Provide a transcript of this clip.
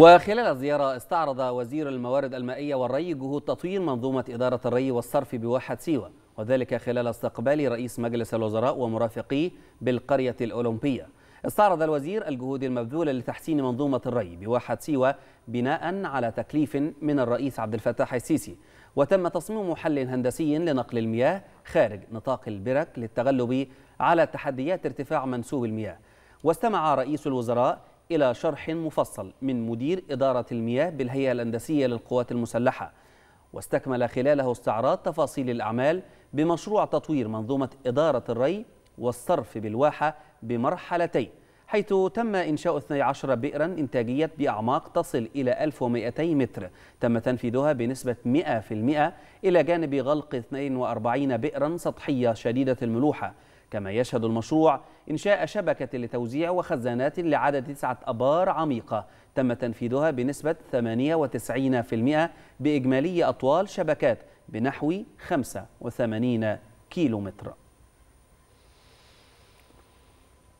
وخلال الزيارة استعرض وزير الموارد المائية والري جهود تطوير منظومة إدارة الري والصرف بواحة سيوة وذلك خلال استقبال رئيس مجلس الوزراء ومرافقيه بالقرية الأولمبية استعرض الوزير الجهود المبذولة لتحسين منظومة الري بواحة سيوة بناء على تكليف من الرئيس عبد الفتاح السيسي وتم تصميم حل هندسي لنقل المياه خارج نطاق البرك للتغلب على تحديات ارتفاع منسوب المياه واستمع رئيس الوزراء إلى شرح مفصل من مدير إدارة المياه بالهيئة الهندسية للقوات المسلحة واستكمل خلاله استعراض تفاصيل الأعمال بمشروع تطوير منظومة إدارة الري والصرف بالواحة بمرحلتين حيث تم إنشاء 12 بئرا إنتاجية بأعماق تصل إلى 1200 متر تم تنفيذها بنسبة 100% إلى جانب غلق 42 بئرا سطحية شديدة الملوحة كما يشهد المشروع إنشاء شبكة لتوزيع وخزانات لعدد تسعة أبار عميقة تم تنفيذها بنسبة 98% بإجمالي أطوال شبكات بنحو 85 كيلومتر